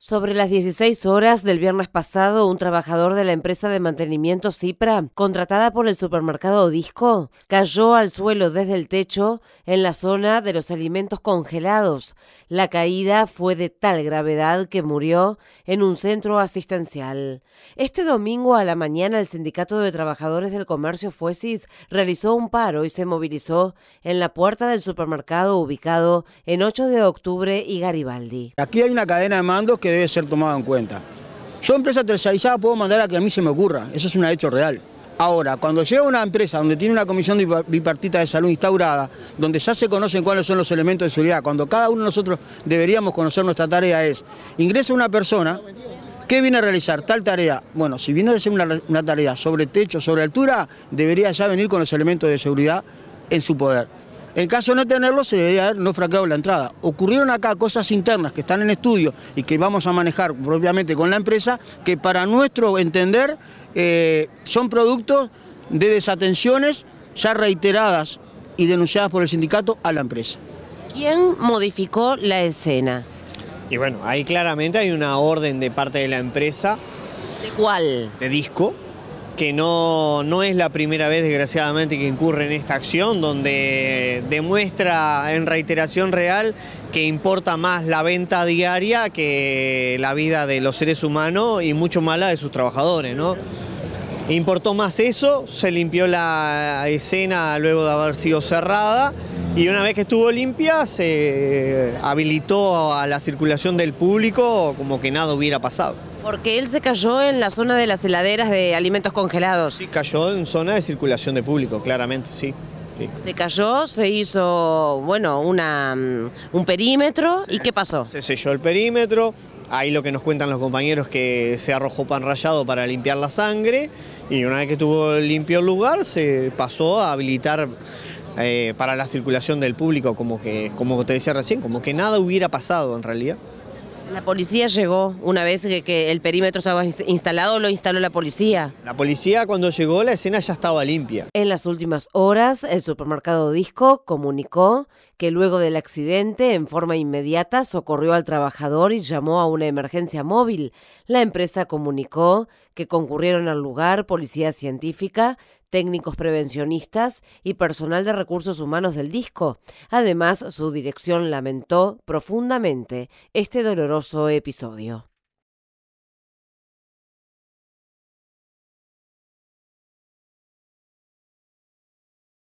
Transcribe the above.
Sobre las 16 horas del viernes pasado, un trabajador de la empresa de mantenimiento Cipra, contratada por el supermercado Disco, cayó al suelo desde el techo en la zona de los alimentos congelados. La caída fue de tal gravedad que murió en un centro asistencial. Este domingo a la mañana, el Sindicato de Trabajadores del Comercio Fuesis realizó un paro y se movilizó en la puerta del supermercado ubicado en 8 de octubre y Garibaldi. Aquí hay una cadena de mandos que debe ser tomado en cuenta. Yo empresa tercerizada puedo mandar a que a mí se me ocurra, eso es un hecho real. Ahora, cuando llega una empresa donde tiene una comisión bipartita de salud instaurada, donde ya se conocen cuáles son los elementos de seguridad, cuando cada uno de nosotros deberíamos conocer nuestra tarea es, ingresa una persona, ¿qué viene a realizar? Tal tarea. Bueno, si viene a hacer una, una tarea sobre techo, sobre altura, debería ya venir con los elementos de seguridad en su poder. En caso de no tenerlo, se debería haber naufragado la entrada. Ocurrieron acá cosas internas que están en estudio y que vamos a manejar propiamente con la empresa, que para nuestro entender eh, son productos de desatenciones ya reiteradas y denunciadas por el sindicato a la empresa. ¿Quién modificó la escena? Y bueno, ahí claramente hay una orden de parte de la empresa. ¿De cuál? De disco, que no, no es la primera vez, desgraciadamente, que incurre en esta acción, donde demuestra en reiteración real que importa más la venta diaria que la vida de los seres humanos y mucho más la de sus trabajadores, ¿no? Importó más eso, se limpió la escena luego de haber sido cerrada y una vez que estuvo limpia se habilitó a la circulación del público como que nada hubiera pasado. Porque él se cayó en la zona de las heladeras de alimentos congelados. Sí, cayó en zona de circulación de público, claramente, sí. Se cayó, se hizo, bueno, una, mm, un perímetro, ¿y qué pasó? Se selló el perímetro, ahí lo que nos cuentan los compañeros que se arrojó pan rallado para limpiar la sangre, y una vez que tuvo limpio el lugar, se pasó a habilitar eh, para la circulación del público, como que, como te decía recién, como que nada hubiera pasado en realidad. La policía llegó una vez que, el perímetro estaba instalado, lo instaló la policía. La policía cuando llegó la escena ya estaba limpia. En las últimas horas, el supermercado Disco comunicó que luego del accidente, en forma inmediata, socorrió al trabajador y llamó a una emergencia móvil. La empresa comunicó que concurrieron al lugar policía científica, técnicos prevencionistas y personal de recursos humanos del disco. Además, su dirección lamentó profundamente este doloroso episodio.